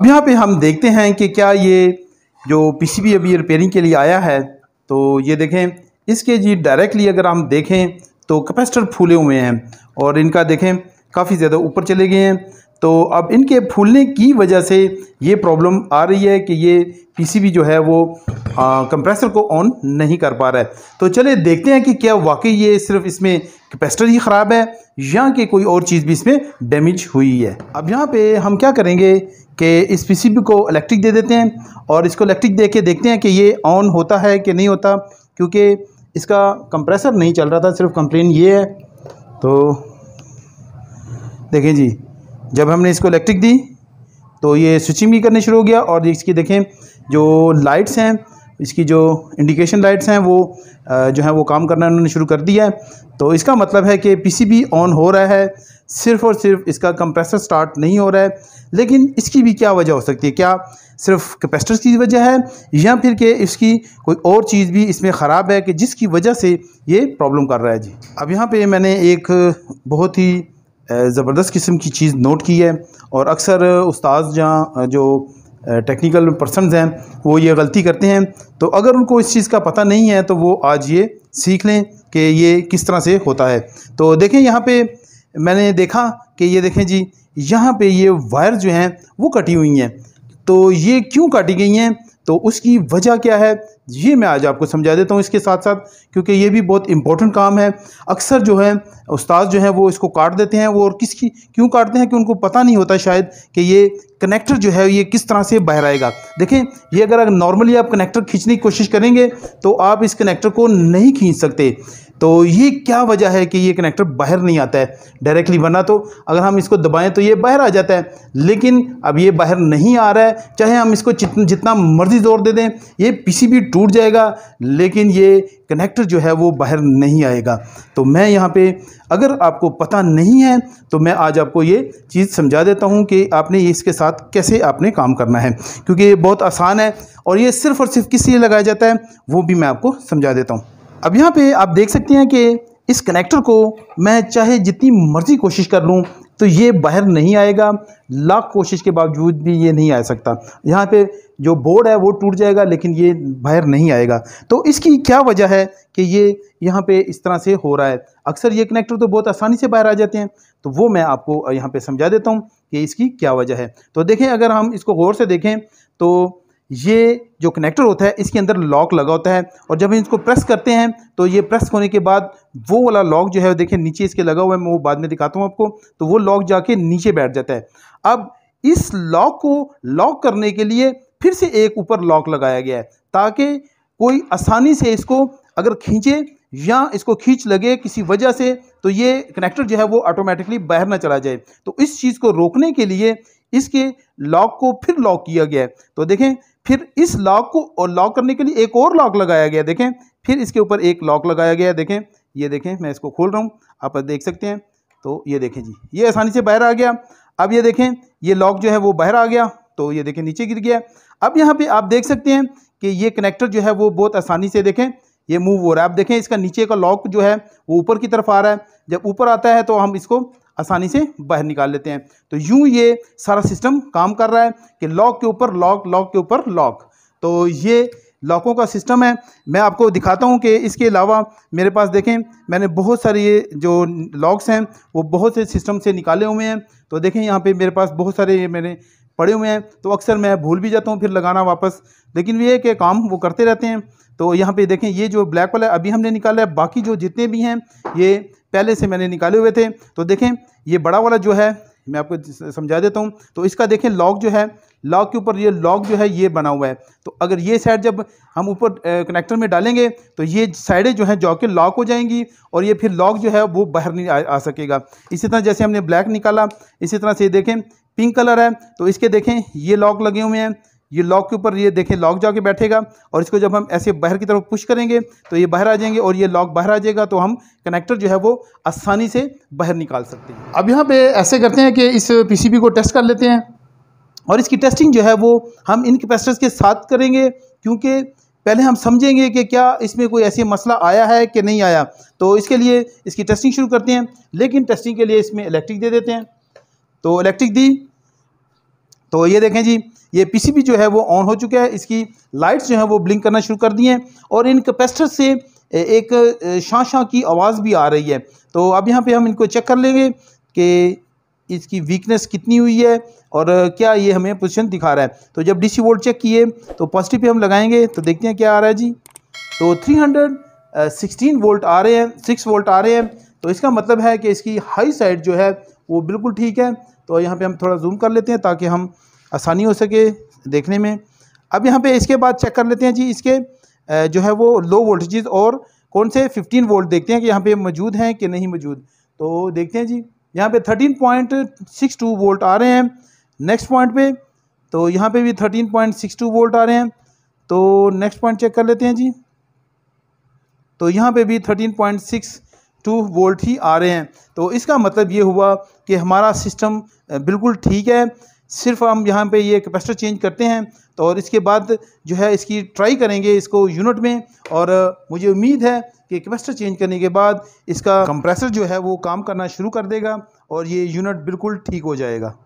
अब यहाँ पे हम देखते हैं कि क्या ये जो पीसीबी अभी रिपेयरिंग के लिए आया है तो ये देखें इसके जी डायरेक्टली अगर हम देखें तो कैपेसिटर फूले हुए हैं और इनका देखें काफ़ी ज़्यादा ऊपर चले गए हैं तो अब इनके फूलने की वजह से ये प्रॉब्लम आ रही है कि ये पीसीबी जो है वो कंप्रेसर को ऑन नहीं कर पा रहा है तो चले देखते हैं कि क्या वाकई ये सिर्फ इसमें कैपेसिटर ही ख़राब है या कि कोई और चीज़ भी इसमें डैमेज हुई है अब यहाँ पे हम क्या करेंगे कि इस पीसीबी को इलेक्ट्रिक दे देते हैं और इसको इलेक्ट्रिक दे के देखते हैं कि ये ऑन होता है कि नहीं होता क्योंकि इसका कंप्रेसर नहीं चल रहा था सिर्फ कंप्लेन ये है तो देखें जी जब हमने इसको इलेक्ट्रिक दी तो ये स्विचिंग भी करने शुरू हो गया और इसकी देखें जो लाइट्स हैं इसकी जो इंडिकेशन लाइट्स हैं वो जो है वो काम करना उन्होंने शुरू कर दिया है तो इसका मतलब है कि पीसीबी ऑन हो रहा है सिर्फ़ और सिर्फ इसका कंप्रेसर स्टार्ट नहीं हो रहा है लेकिन इसकी भी क्या वजह हो सकती है क्या सिर्फ कैपेसिटर्स की वजह है या फिर कि इसकी कोई और चीज़ भी इसमें ख़राब है कि जिसकी वजह से ये प्रॉब्लम कर रहा है जी अब यहाँ पे मैंने एक बहुत ही ज़बरदस्त किस्म की चीज़ नोट की है और अक्सर उस्ताद जहाँ जो टेक्निकल पर्सन हैं वो ये गलती करते हैं तो अगर उनको इस चीज़ का पता नहीं है तो वो आज ये सीख लें कि ये किस तरह से होता है तो देखें यहाँ पर मैंने देखा कि ये देखें जी यहाँ पे ये वायर जो हैं वो कटी हुई हैं तो ये क्यों काटी गई हैं तो उसकी वजह क्या है ये मैं आज आपको समझा देता हूँ इसके साथ साथ क्योंकि ये भी बहुत इंपॉर्टेंट काम है अक्सर जो है उस्ताद जो है वो इसको काट देते हैं वो और किसकी क्यों काटते हैं कि उनको पता नहीं होता शायद कि ये कनेक्टर जो है ये किस तरह से बाहर आएगा देखें ये अगर नॉर्मली आप कनेक्टर खींचने की कोशिश करेंगे तो आप इस कनेक्टर को नहीं खींच सकते तो ये क्या वजह है कि ये कनेक्टर बाहर नहीं आता है डायरेक्टली वरना तो अगर हम इसको दबाएं तो ये बाहर आ जाता है लेकिन अब ये बाहर नहीं आ रहा है चाहे हम इसको जितना मर्ज़ी जोर दे दें ये पीसीबी टूट जाएगा लेकिन ये कनेक्टर जो है वो बाहर नहीं आएगा तो मैं यहाँ पे अगर आपको पता नहीं है तो मैं आज आपको ये चीज़ समझा देता हूँ कि आपने इसके साथ कैसे आपने काम करना है क्योंकि ये बहुत आसान है और ये सिर्फ़ और सिर्फ किस लिए लगाया जाता है वो भी मैं आपको समझा देता हूँ अब यहाँ पे आप देख सकते हैं कि इस कनेक्टर को मैं चाहे जितनी मर्ज़ी कोशिश कर लूँ तो ये बाहर नहीं आएगा लाख कोशिश के बावजूद भी ये नहीं आ सकता यहाँ पे जो बोर्ड है वो टूट जाएगा लेकिन ये बाहर नहीं आएगा तो इसकी क्या वजह है कि ये यहाँ पे इस तरह से हो रहा है अक्सर ये कनेक्टर तो बहुत आसानी से बाहर आ जाते हैं तो वो मैं आपको यहाँ पे समझा देता हूँ कि इसकी क्या वजह है तो देखें अगर हम इसको गौर से देखें तो ये जो कनेक्टर होता है इसके अंदर लॉक लगा होता है और जब हम इसको प्रेस करते हैं तो ये प्रेस होने के बाद वो वाला लॉक जो है देखें नीचे इसके लगा हुआ है मैं वो बाद में दिखाता हूँ आपको तो वो लॉक जाके नीचे बैठ जाता है अब इस लॉक को लॉक करने के लिए फिर से एक ऊपर लॉक लगाया गया है ताकि कोई आसानी से इसको अगर खींचे या इसको खींच लगे किसी वजह से तो ये कनेक्टर जो है वो ऑटोमेटिकली बाहर ना चला जाए तो इस चीज़ को रोकने के लिए इसके लॉक को फिर लॉक किया गया है तो देखें फिर इस लॉक को और लॉक करने के लिए एक और लॉक लगाया गया देखें फिर इसके ऊपर एक लॉक लगाया गया देखें ये देखें मैं इसको खोल रहा हूँ आप देख सकते हैं तो ये देखें जी ये आसानी से बाहर आ गया अब ये देखें ये लॉक जो है वो बाहर आ गया तो ये देखें नीचे गिर गया अब यहाँ पे आप देख सकते हैं कि ये कनेक्टर जो है वो बहुत आसानी से देखें ये मूव हो रहा है आप देखें इसका नीचे का लॉक जो है वो ऊपर की तरफ आ रहा है जब ऊपर आता है तो हम इसको आसानी से बाहर निकाल लेते हैं तो यूँ ये सारा सिस्टम काम कर रहा है कि लॉक के ऊपर लॉक लॉक के ऊपर लॉक तो ये लॉकों का सिस्टम है मैं आपको दिखाता हूँ कि इसके अलावा मेरे पास देखें मैंने बहुत सारे ये जो लॉक्स हैं वो बहुत से सिस्टम से निकाले हुए हैं तो देखें यहाँ पर मेरे पास बहुत सारे ये मैंने पड़े हुए हैं तो अक्सर मैं भूल भी जाता हूँ फिर लगाना वापस लेकिन ये कि काम वो करते रहते हैं तो यहाँ पे देखें ये जो ब्लैक वाला अभी हमने निकाला है बाकी जो जितने भी हैं ये पहले से मैंने निकाले हुए थे तो देखें ये बड़ा वाला जो है मैं आपको समझा देता हूँ तो इसका देखें लॉक जो है लॉक के ऊपर ये लॉक जो है ये बना हुआ है तो अगर ये साइड जब हम ऊपर कनेक्टर में डालेंगे तो ये साइडें जो हैं जो के लॉक हो जाएंगी और ये फिर लॉक जो है वो बाहर नहीं आ, आ सकेगा इसी तरह जैसे हमने ब्लैक निकाला इसी तरह से देखें पिंक कलर है तो इसके देखें ये लॉक लगे हुए हैं ये लॉक के ऊपर ये देखें लॉक जाके बैठेगा और इसको जब हम ऐसे बाहर की तरफ पुश करेंगे तो ये बाहर आ जाएंगे और ये लॉक बाहर आ जाएगा तो हम कनेक्टर जो है वो आसानी से बाहर निकाल सकते हैं अब यहाँ पे ऐसे करते हैं कि इस पीसीबी को टेस्ट कर लेते हैं और इसकी टेस्टिंग जो है वो हम इन कैपेसिटर्स के साथ करेंगे क्योंकि पहले हम समझेंगे कि क्या इसमें कोई ऐसे मसला आया है कि नहीं आया तो इसके लिए इसकी टेस्टिंग शुरू करते हैं लेकिन टेस्टिंग के लिए इसमें इलेक्ट्रिक दे देते हैं तो इलेक्ट्रिक दी तो ये देखें जी ये पीसीबी जो है वो ऑन हो चुका है इसकी लाइट्स जो है वो ब्लिंक करना शुरू कर दी हैं और इन कैपेसिटर से एक शाँ शाँ की आवाज़ भी आ रही है तो अब यहाँ पे हम इनको चेक कर लेंगे कि इसकी वीकनेस कितनी हुई है और क्या ये हमें पोजीशन दिखा रहा है तो जब डी वोल्ट चेक किए तो पॉजिटिव पे हम लगाएंगे तो देखते हैं क्या आ रहा है जी तो 316 वोल्ट आ रहे हैं 6 वोल्ट आ रहे हैं तो इसका मतलब है कि इसकी हाई साइड जो है वो बिल्कुल ठीक है तो यहाँ पे हम थोड़ा जूम कर लेते हैं ताकि हम आसानी हो सके देखने में अब यहाँ पे इसके बाद चेक कर लेते हैं जी इसके जो है वो लो वोल्टेज और कौन से 15 वोल्ट देखते हैं कि यहाँ पे मौजूद हैं कि नहीं मौजूद तो देखते हैं जी यहाँ पे 13.62 वोल्ट आ रहे हैं नेक्स्ट पॉइंट पे तो यहाँ पे भी 13.62 वोल्ट आ रहे हैं तो नेक्स्ट पॉइंट चेक कर लेते हैं जी तो यहाँ पे भी 13.6 टू वोल्ट ही आ रहे हैं तो इसका मतलब ये हुआ कि हमारा सिस्टम बिल्कुल ठीक है सिर्फ हम यहाँ पे ये कैपेसिटर चेंज करते हैं तो और इसके बाद जो है इसकी ट्राई करेंगे इसको यूनिट में और मुझे उम्मीद है कि कैपेसिटर चेंज करने के बाद इसका कंप्रेसर जो है वो काम करना शुरू कर देगा और ये यूनिट बिल्कुल ठीक हो जाएगा